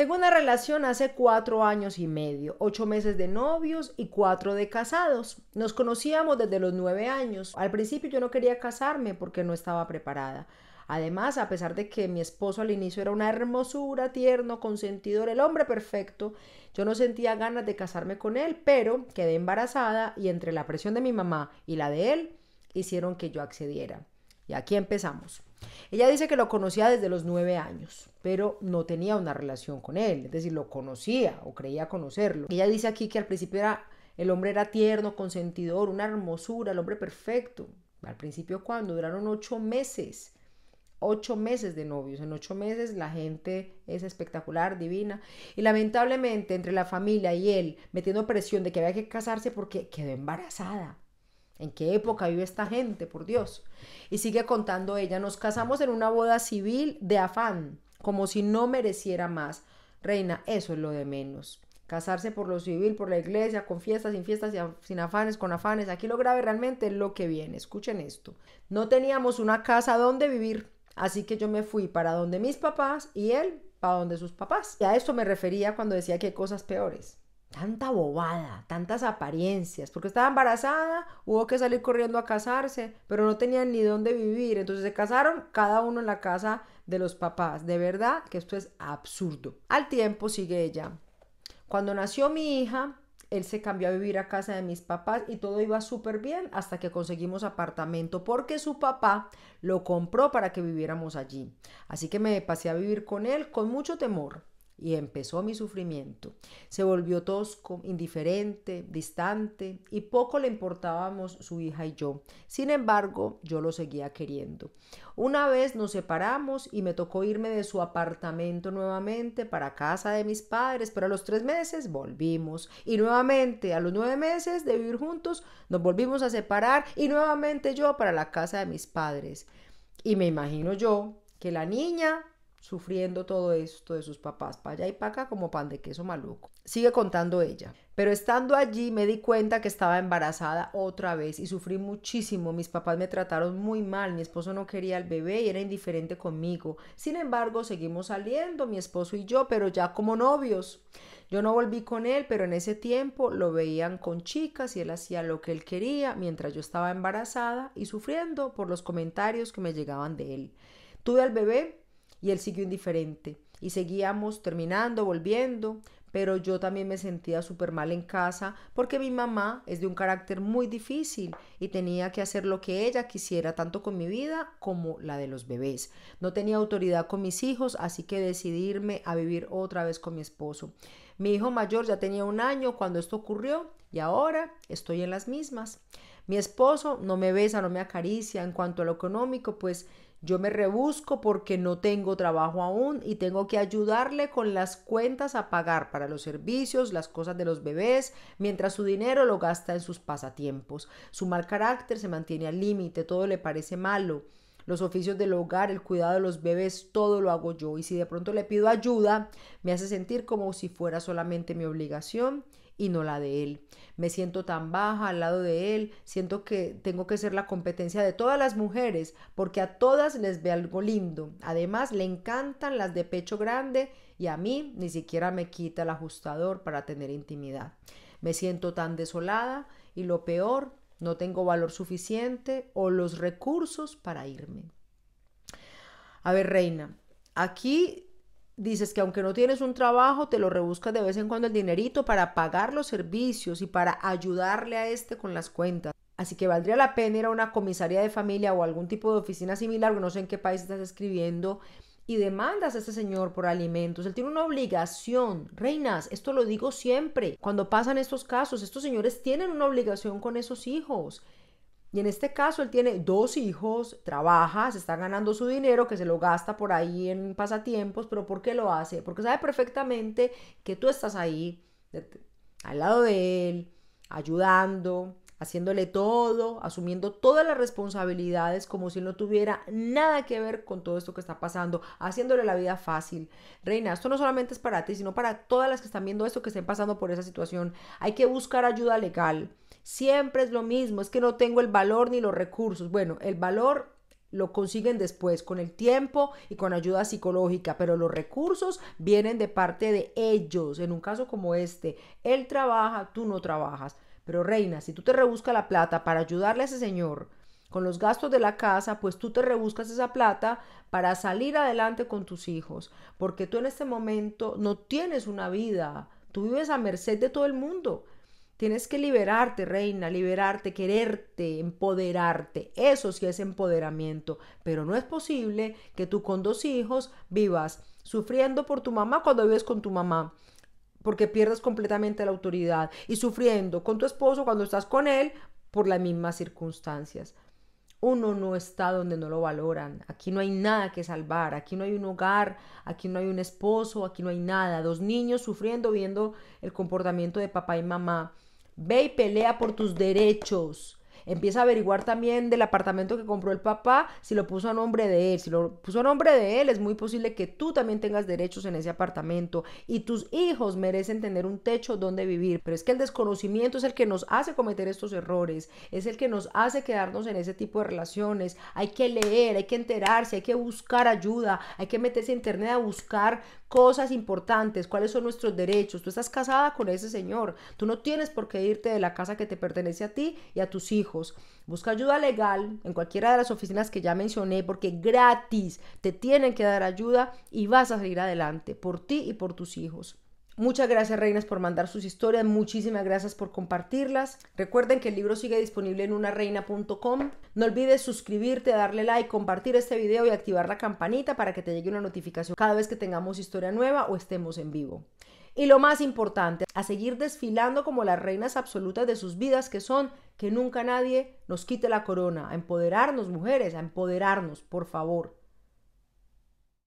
Tengo una relación hace cuatro años y medio, ocho meses de novios y cuatro de casados. Nos conocíamos desde los nueve años. Al principio yo no quería casarme porque no estaba preparada. Además, a pesar de que mi esposo al inicio era una hermosura, tierno, consentidor, el hombre perfecto, yo no sentía ganas de casarme con él, pero quedé embarazada y entre la presión de mi mamá y la de él hicieron que yo accediera. Y aquí empezamos. Ella dice que lo conocía desde los nueve años, pero no tenía una relación con él, es decir, lo conocía o creía conocerlo. Ella dice aquí que al principio era, el hombre era tierno, consentidor, una hermosura, el hombre perfecto. Al principio cuando duraron ocho meses, ocho meses de novios, en ocho meses la gente es espectacular, divina. Y lamentablemente entre la familia y él, metiendo presión de que había que casarse porque quedó embarazada. ¿En qué época vive esta gente, por Dios? Y sigue contando ella, nos casamos en una boda civil de afán, como si no mereciera más. Reina, eso es lo de menos. Casarse por lo civil, por la iglesia, con fiestas, sin fiestas, sin afanes, con afanes. Aquí lo grave realmente es lo que viene. Escuchen esto. No teníamos una casa donde vivir, así que yo me fui para donde mis papás y él para donde sus papás. Y a esto me refería cuando decía que hay cosas peores. Tanta bobada, tantas apariencias, porque estaba embarazada, hubo que salir corriendo a casarse, pero no tenían ni dónde vivir, entonces se casaron cada uno en la casa de los papás. De verdad que esto es absurdo. Al tiempo sigue ella. Cuando nació mi hija, él se cambió a vivir a casa de mis papás y todo iba súper bien hasta que conseguimos apartamento porque su papá lo compró para que viviéramos allí. Así que me pasé a vivir con él con mucho temor y empezó mi sufrimiento. Se volvió tosco, indiferente, distante y poco le importábamos su hija y yo. Sin embargo, yo lo seguía queriendo. Una vez nos separamos y me tocó irme de su apartamento nuevamente para casa de mis padres, pero a los tres meses volvimos y nuevamente a los nueve meses de vivir juntos nos volvimos a separar y nuevamente yo para la casa de mis padres. Y me imagino yo que la niña sufriendo todo esto de sus papás, para y para como pan de queso maluco. Sigue contando ella. Pero estando allí me di cuenta que estaba embarazada otra vez y sufrí muchísimo. Mis papás me trataron muy mal, mi esposo no quería al bebé y era indiferente conmigo. Sin embargo, seguimos saliendo, mi esposo y yo, pero ya como novios. Yo no volví con él, pero en ese tiempo lo veían con chicas y él hacía lo que él quería mientras yo estaba embarazada y sufriendo por los comentarios que me llegaban de él. Tuve al bebé y él siguió indiferente. Y seguíamos terminando, volviendo, pero yo también me sentía súper mal en casa porque mi mamá es de un carácter muy difícil y tenía que hacer lo que ella quisiera tanto con mi vida como la de los bebés. No tenía autoridad con mis hijos, así que decidirme a vivir otra vez con mi esposo. Mi hijo mayor ya tenía un año cuando esto ocurrió y ahora estoy en las mismas. Mi esposo no me besa, no me acaricia. En cuanto a lo económico, pues yo me rebusco porque no tengo trabajo aún y tengo que ayudarle con las cuentas a pagar para los servicios, las cosas de los bebés, mientras su dinero lo gasta en sus pasatiempos. Su mal carácter se mantiene al límite, todo le parece malo. Los oficios del hogar, el cuidado de los bebés, todo lo hago yo. Y si de pronto le pido ayuda, me hace sentir como si fuera solamente mi obligación y no la de él. Me siento tan baja al lado de él, siento que tengo que ser la competencia de todas las mujeres porque a todas les ve algo lindo. Además, le encantan las de pecho grande y a mí ni siquiera me quita el ajustador para tener intimidad. Me siento tan desolada y lo peor, no tengo valor suficiente o los recursos para irme. A ver, Reina, aquí dices que aunque no tienes un trabajo, te lo rebuscas de vez en cuando el dinerito para pagar los servicios y para ayudarle a este con las cuentas. Así que valdría la pena ir a una comisaría de familia o algún tipo de oficina similar, no sé en qué país estás escribiendo, y demandas a este señor por alimentos. Él tiene una obligación. Reinas, esto lo digo siempre. Cuando pasan estos casos, estos señores tienen una obligación con esos hijos. Y en este caso él tiene dos hijos, trabaja, se está ganando su dinero, que se lo gasta por ahí en pasatiempos, pero ¿por qué lo hace? Porque sabe perfectamente que tú estás ahí, al lado de él, ayudando, haciéndole todo, asumiendo todas las responsabilidades como si no tuviera nada que ver con todo esto que está pasando, haciéndole la vida fácil. Reina, esto no solamente es para ti, sino para todas las que están viendo esto, que estén pasando por esa situación. Hay que buscar ayuda legal. Siempre es lo mismo, es que no tengo el valor ni los recursos. Bueno, el valor lo consiguen después con el tiempo y con ayuda psicológica, pero los recursos vienen de parte de ellos. En un caso como este, él trabaja, tú no trabajas. Pero reina, si tú te rebuscas la plata para ayudarle a ese señor con los gastos de la casa, pues tú te rebuscas esa plata para salir adelante con tus hijos, porque tú en este momento no tienes una vida, tú vives a merced de todo el mundo. Tienes que liberarte, reina, liberarte, quererte, empoderarte. Eso sí es empoderamiento. Pero no es posible que tú con dos hijos vivas sufriendo por tu mamá cuando vives con tu mamá, porque pierdes completamente la autoridad, y sufriendo con tu esposo cuando estás con él por las mismas circunstancias. Uno no está donde no lo valoran. Aquí no hay nada que salvar. Aquí no hay un hogar, aquí no hay un esposo, aquí no hay nada. Dos niños sufriendo, viendo el comportamiento de papá y mamá Ve y pelea por tus derechos. Empieza a averiguar también del apartamento que compró el papá, si lo puso a nombre de él. Si lo puso a nombre de él, es muy posible que tú también tengas derechos en ese apartamento y tus hijos merecen tener un techo donde vivir. Pero es que el desconocimiento es el que nos hace cometer estos errores, es el que nos hace quedarnos en ese tipo de relaciones. Hay que leer, hay que enterarse, hay que buscar ayuda, hay que meterse a internet a buscar cosas importantes, cuáles son nuestros derechos. Tú estás casada con ese señor, tú no tienes por qué irte de la casa que te pertenece a ti y a tus hijos busca ayuda legal en cualquiera de las oficinas que ya mencioné, porque gratis te tienen que dar ayuda y vas a seguir adelante por ti y por tus hijos. Muchas gracias, reinas, por mandar sus historias. Muchísimas gracias por compartirlas. Recuerden que el libro sigue disponible en unareina.com. No olvides suscribirte, darle like, compartir este video y activar la campanita para que te llegue una notificación cada vez que tengamos historia nueva o estemos en vivo. Y lo más importante, a seguir desfilando como las reinas absolutas de sus vidas, que son que nunca nadie nos quite la corona, a empoderarnos mujeres, a empoderarnos, por favor.